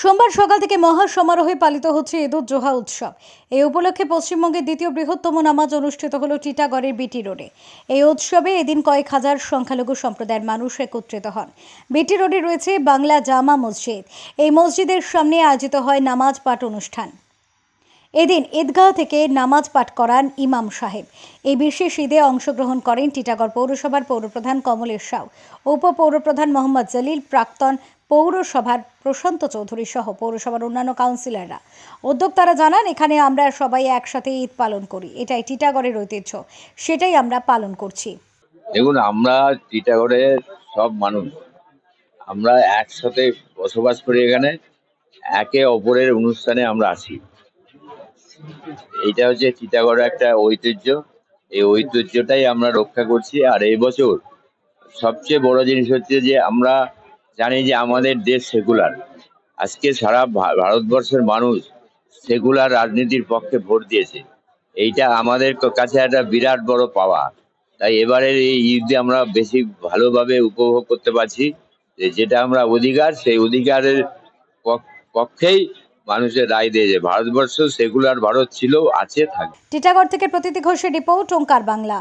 সোমবার সকাল থেকে মহা সমারোহে পালিত হচ্ছে ঈদুল জোহা উৎসব এই উপলক্ষে পশ্চিমবঙ্গের দ্বিতীয় বৃহত্তম নামাজ অনুষ্ঠিত হল টিটাগড়ের বিটি রোডে এই উৎসবে এদিন কয়েক হাজার সংখ্যালঘু সম্প্রদায়ের মানুষ একত্রিত হন বিটি রোডে রয়েছে বাংলা জামা মসজিদ এই মসজিদের সামনে আয়োজিত হয় নামাজ পাঠ অনুষ্ঠান এদিন ঈদগাহ থেকে নামাজ পাঠ করান ইমাম সাহেব এই বিশেষ ঈদে অংশগ্রহণ করেন টিটাগড় পৌরসভার পৌরপ্রধান কমলেশ সাউ উপপৌরপ্রধান মোহাম্মদ জলিল প্রাক্তন পৌরসভার প্রশান্ত চৌধুরী সহ পৌরসভার অন্যান্য কাউন্সিলররা উদ্যোক্তারা জানান এখানে আমরা সবাই একসাথে ঈদ পালন করি এটাই টিটাগড়ের ঐতিহ্য সেটাই আমরা পালন করছি দেখুন আমরা টিটাগড়ের সব মানুষ আমরা একসাথে বসবাস করি এখানে একে অপরের অনুষ্ঠানে আমরা আসি এটা হচ্ছে টিটাগড়ের একটা ঐতিহ্য এই ঐতিহ্যটাই আমরা রক্ষা করছি আর এই বছর সবচেয়ে বড় জিনিস হচ্ছে যে আমরা জানি যে আমাদের দেশ সেকুলার আজকে সারা ভারতবর্ষের মানুষ সেকুলার রাজনীতির পক্ষে ভোট দিয়েছে এইটা আমাদের কাছে একটা বিরাট বড় পাওয়া তাই এবারের এই ঈদে আমরা বেশি ভালোভাবে উপভোগ করতে পারছি যেটা আমরা অধিকার সেই অধিকারের পক্ষেই মানুষের রায় দিয়েছে ভারতবর্ষ সেকুলার ভারত ছিল আছে থাকে টিটাগড় থেকে প্রতীতি ঘোষের রিপোর্ট ওঙ্কার বাংলা